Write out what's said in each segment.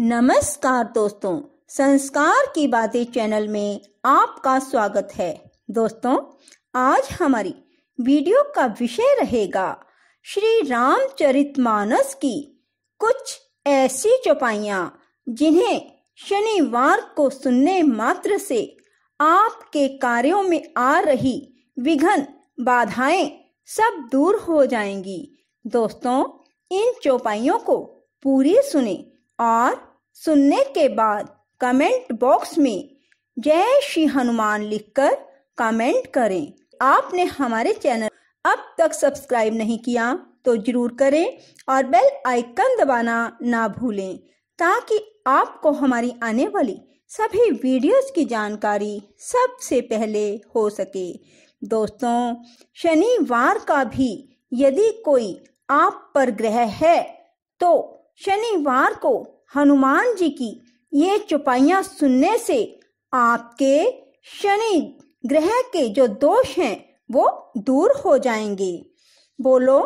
नमस्कार दोस्तों संस्कार की बातें चैनल में आपका स्वागत है दोस्तों आज हमारी वीडियो का विषय रहेगा श्री रामचरितमानस की कुछ ऐसी चौपाइया जिन्हें शनिवार को सुनने मात्र से आपके कार्यों में आ रही विघन बाधाएं सब दूर हो जाएंगी दोस्तों इन चौपाइयों को पूरी सुने और सुनने के बाद कमेंट बॉक्स में जय श्री हनुमान लिखकर कमेंट करें आपने हमारे चैनल अब तक सब्सक्राइब नहीं किया तो जरूर करें और बेल आइकन दबाना ना भूलें ताकि आपको हमारी आने वाली सभी वीडियोस की जानकारी सबसे पहले हो सके दोस्तों शनिवार का भी यदि कोई आप पर ग्रह है तो शनिवार को हनुमान जी की ये चुपाइया सुनने से आपके शनि ग्रह के जो दोष हैं वो दूर हो जाएंगे बोलो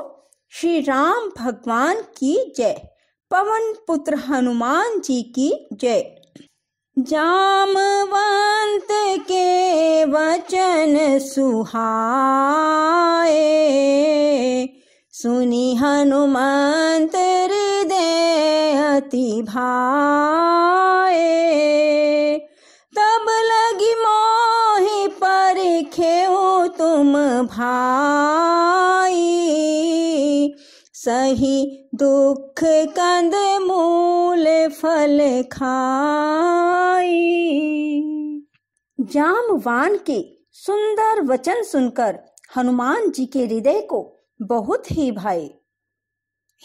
श्री राम भगवान की जय पवन पुत्र हनुमान जी की जय जामवंत के वचन सुहाए सुनी हनुमंत निभाए तब लगी मोही पर तुम भाई सही दुख कंद मूल फल खाई जामवान के सुंदर वचन सुनकर हनुमान जी के हृदय को बहुत ही भाई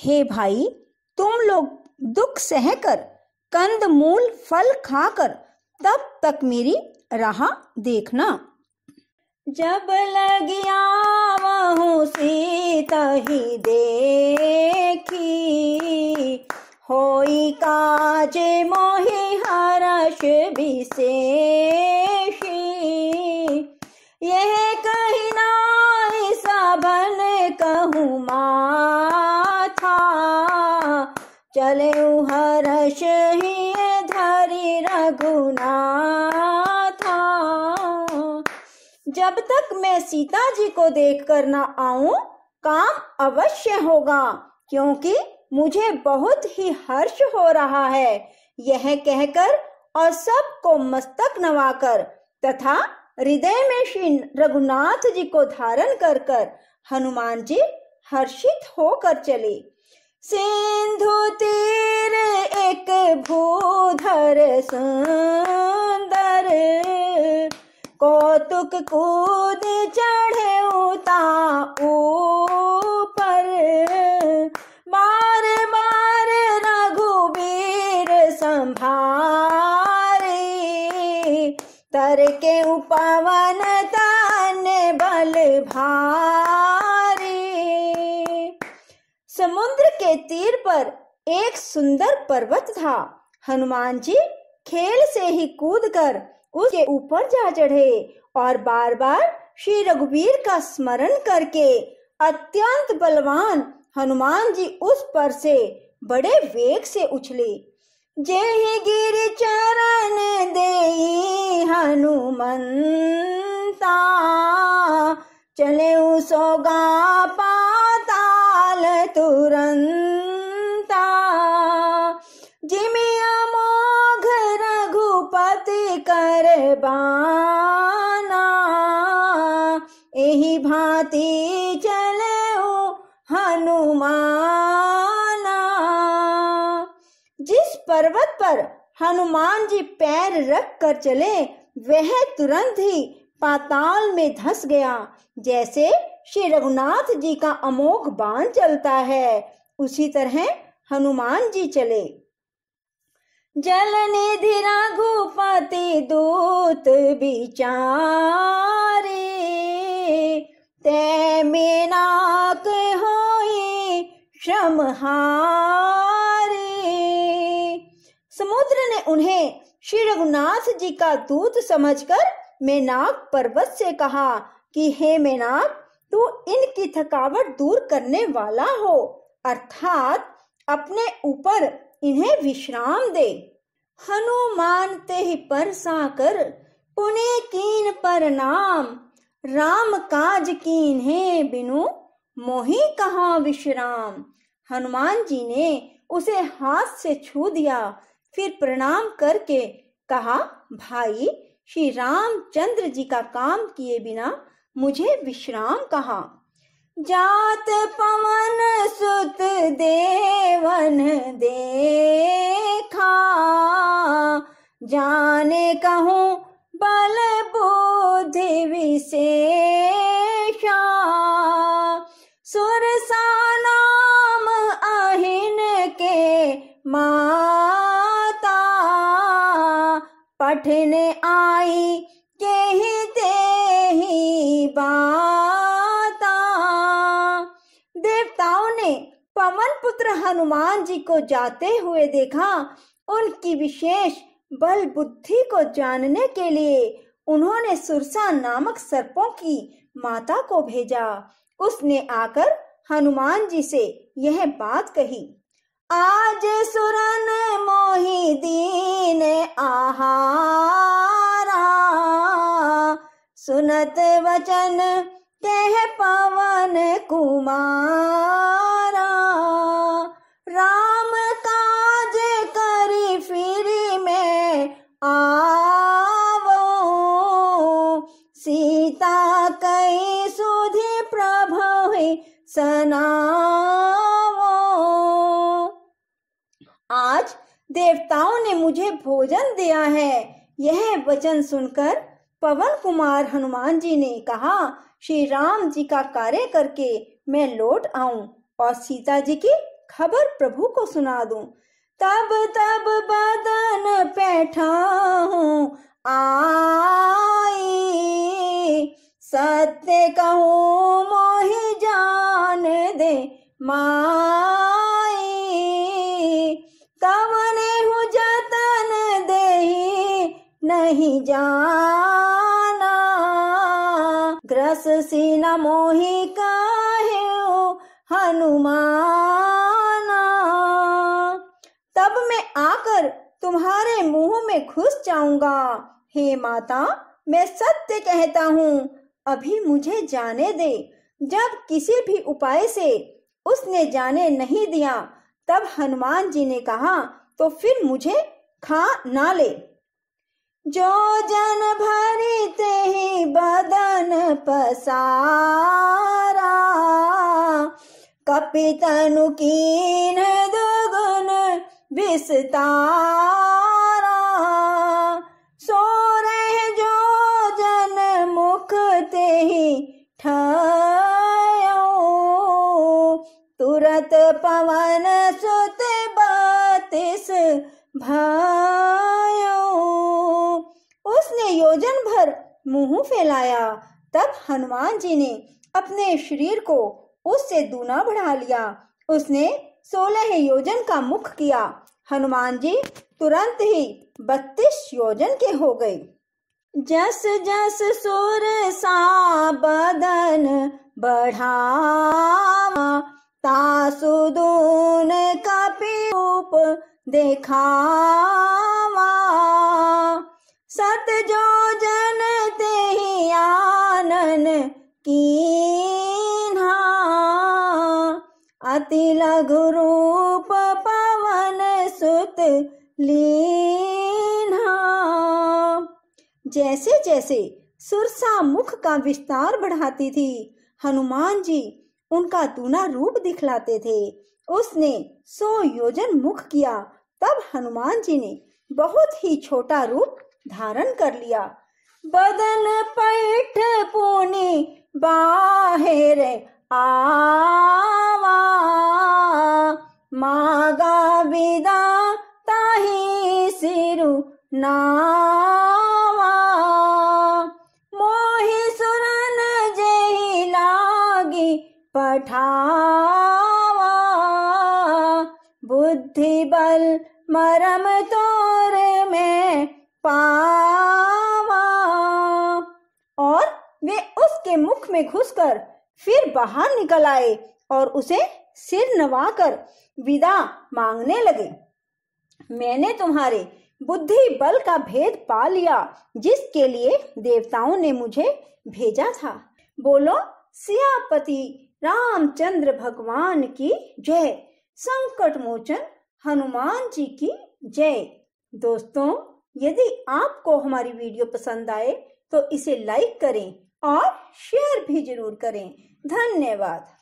हे भाई तुम लोग दुख सहकर कंद मूल फल खाकर तब तक मेरी राह देखना जब लगिया सीता सीत ही देखी होई काज मोहि भी से जब तक मैं सीता जी को देख कर न आऊ काम अवश्य होगा क्योंकि मुझे बहुत ही हर्ष हो रहा है यह कहकर और सबको मस्तक नवाकर तथा हृदय में श्री रघुनाथ जी को धारण कर कर हनुमान जी हर्षित होकर चले सिंधु तीर एक भूधर सुंदर कौतुक कूद चढ़े उता ऊपर मार मार रघुबीर संभारे तर के उपवन तन बल भारे समुद्र के तीर पर एक सुंदर पर्वत था हनुमान जी खेल से ही कूदकर उसके ऊपर जा चढ़े और बार बार श्री रघुवीर का स्मरण करके अत्यंत बलवान हनुमान जी उस पर से बड़े वेग से उछले जय गिर चरण दे हनुमता चले उसोगा पर्वत पर हनुमान जी पैर रख कर चले वह तुरंत ही पाताल में धस गया जैसे श्री रघुनाथ जी का अमोघ बाण चलता है उसी तरह हनुमान जी चले जल निधि रघुपति दूत बिचारे तै मेनाक होए श्रमहार समुद्र ने उन्हें श्री रघुनाथ जी का दूत समझकर मेनाक पर्वत से कहा कि हे मेनाक तू इनकी थकावट दूर करने वाला हो अर्थात अपने ऊपर इन्हें विश्राम दे हनुमान ते ही पर साकर उन्हें कीन पर नाम राम काज कीन है बिनु मोही कहा विश्राम हनुमान जी ने उसे हाथ से छू दिया फिर प्रणाम करके कहा भाई श्री रामचंद्र जी का काम किए बिना मुझे विश्राम कहा जात पवन सुत देवन देखा जाने कहूँ बल बुद्धि विशेषा सा पुत्र हनुमान जी को जाते हुए देखा उनकी विशेष बल बुद्धि को जानने के लिए उन्होंने सुरसा नामक सर्पों की माता को भेजा उसने आकर हनुमान जी से यह बात कही आज सुरन मोही दीन आहारा सुनत वचन कह पवन कुमार दिया है यह वचन सुनकर पवन कुमार हनुमान जी ने कहा श्री राम जी का कार्य करके मैं लौट आऊं और सीता जी की खबर प्रभु को सुना दूं तब तब बदन बैठा हूँ आई सत्य कहो मोहि जान दे माँ मोही काहे हनुमाना तब मैं आकर तुम्हारे मुंह में घुस जाऊंगा हे माता मैं सत्य कहता हूँ अभी मुझे जाने दे जब किसी भी उपाय से उसने जाने नहीं दिया तब हनुमान जी ने कहा तो फिर मुझे खा ना ले जो जन भरित पसारा कपितनु कीन दुगुन विस्तारा सो रहे जो जन मुख ते ही तुरत पवन सुत बातिस भायो उसने योजन भर मुंह फैलाया हनुमान जी ने अपने शरीर को उससे दूना बढ़ा लिया उसने सोलह योजन का मुख किया हनुमान जी तुरंत ही बत्तीस योजन के हो गए जस जस सुर सा बदन बढ़ावा तासुदून कपिरूप देखावा सत जो कीन्हा अति लघु रूप पवन सुत लीन्हा जैसे जैसे सुरसा मुख का विस्तार बढ़ाती थी हनुमान जी उनका दूना रूप दिखलाते थे उसने सो योजन मुख किया तब हनुमान जी ने बहुत ही छोटा रूप धारण कर लिया बदन पैठ पुनि बाहर आवा मागा विदा ताही सिरु ना में घुसकर फिर बाहर निकल आए और उसे सिर नवाकर विदा मांगने लगे मैंने तुम्हारे बुद्धि बल का भेद पा लिया जिसके लिए देवताओं ने मुझे भेजा था बोलो सियापति रामचंद्र भगवान की जय संकट मोचन हनुमान जी की जय दोस्तों यदि आपको हमारी वीडियो पसंद आए तो इसे लाइक करें और शेयर भी जरूर करें धन्यवाद